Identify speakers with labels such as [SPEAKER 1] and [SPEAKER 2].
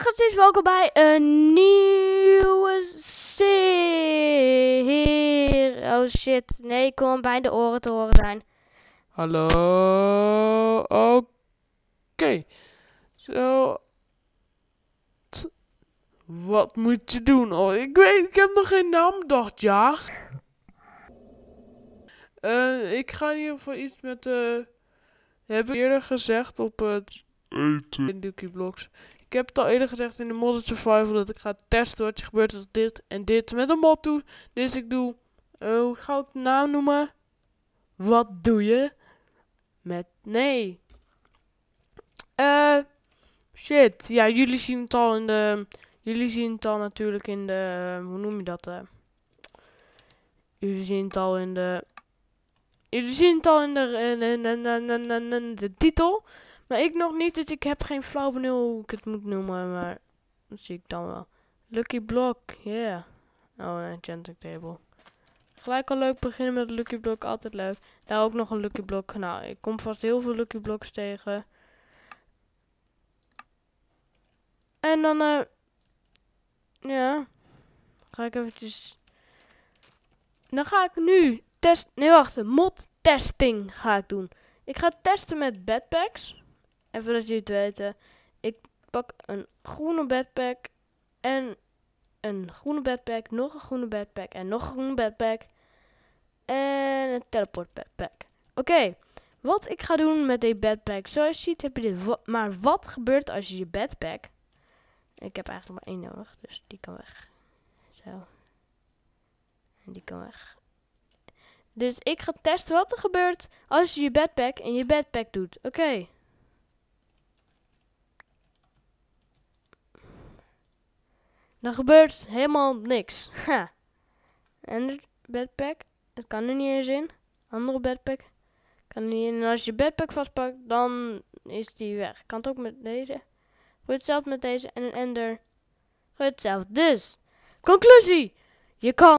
[SPEAKER 1] gaat steeds welkom bij een nieuwe serie. Oh shit, nee, kom bij de oren te horen zijn.
[SPEAKER 2] Hallo, oké. Zo. Wat moet je doen? Oh, ik weet, ik heb nog geen naam bedacht, ja. Eh, ik ga in ieder geval iets met... Eh, heb ik eerder gezegd op het eten. In Dookie Blocks. Ik heb het al eerder gezegd in de Modded Survival dat ik ga testen wat er gebeurt als dit en dit met een mod doe. Dus ik doe, uh, ik ga het naam noemen. Wat doe je?
[SPEAKER 1] Met nee. Eh, shit. Ja, jullie zien het al in de, jullie zien het al natuurlijk in de, hoe noem je dat? Uh? jullie zien het al in de, jullie zien het al in de, in, in de titel ik nog niet, dat dus ik heb geen flauw benul hoe ik het moet noemen, maar dat zie ik dan wel. Lucky Block, yeah. Oh, een enchanting table. Gelijk al leuk beginnen met Lucky Block, altijd leuk. Daar ook nog een Lucky Block. Nou, ik kom vast heel veel Lucky Blocks tegen. En dan, eh... ja. Ga ik eventjes... Dan ga ik nu test... Nee, wacht. Mod testing ga ik doen. Ik ga testen met bedpacks. En voordat jullie het weten, ik pak een groene backpack en een groene backpack, nog een groene backpack en nog een groene backpack. En een teleport backpack. Oké, wat ik ga doen met die backpack. Zoals je ziet heb je dit. Maar wat gebeurt als je je backpack... Ik heb eigenlijk maar één nodig, dus die kan weg. Zo. En die kan weg. Dus ik ga testen wat er gebeurt als je je backpack in je backpack doet. Oké. Dan gebeurt helemaal niks. Ha. En het backpack. Het kan er niet eens in. Andere backpack. Kan er niet in. En als je backpack vastpakt, dan is die weg. Kan het ook met deze. Goed hetzelfde met deze en een ender. Goed hetzelfde. Dus, conclusie. Je kan...